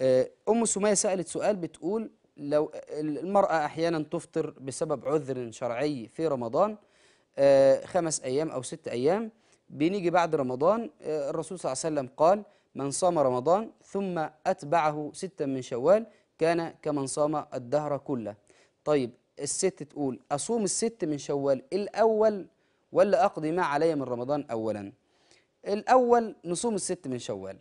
آه، أم سمية سألت سؤال بتقول لو المرأة أحيانا تفطر بسبب عذر شرعي في رمضان آه، خمس أيام أو ست أيام بنيجي بعد رمضان آه، الرسول صلى الله عليه وسلم قال من صام رمضان ثم أتبعه ستا من شوال كان كمن صام الدهر كله طيب الست تقول أصوم الست من شوال الأول ولا أقضي ما علي من رمضان أولا الأول نصوم الست من شوال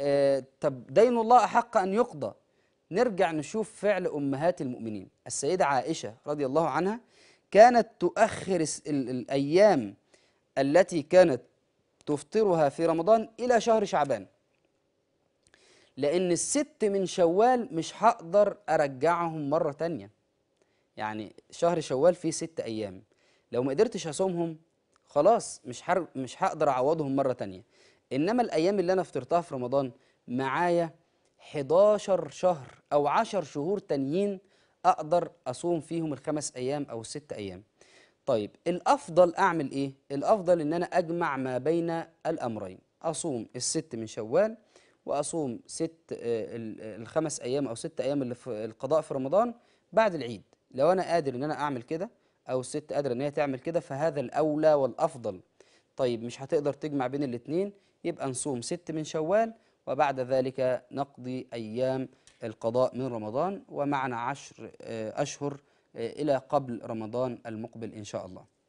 آه، طب دين الله أحق أن يقضى نرجع نشوف فعل أمهات المؤمنين السيدة عائشة رضي الله عنها كانت تؤخر الأيام التي كانت تفطرها في رمضان إلى شهر شعبان لأن الست من شوال مش هقدر أرجعهم مرة تانية يعني شهر شوال فيه ست أيام لو ما قدرتش أصومهم خلاص مش مش هقدر أعوضهم مرة تانية إنما الأيام اللي أنا فطرتها في رمضان معايا 11 شهر أو 10 شهور تانيين أقدر أصوم فيهم الخمس أيام أو الست أيام طيب الأفضل أعمل إيه؟ الأفضل إن أنا أجمع ما بين الأمرين أصوم الست من شوال وأصوم ست آه، آه، الخمس أيام أو ست أيام اللي في القضاء في رمضان بعد العيد لو أنا قادر إن أنا أعمل كده أو الست قادرة إن هي تعمل كده فهذا الأولى والأفضل طيب مش هتقدر تجمع بين الاتنين يبقى نصوم ست من شوال وبعد ذلك نقضي أيام القضاء من رمضان ومعنا عشر آه، أشهر آه، إلى قبل رمضان المقبل إن شاء الله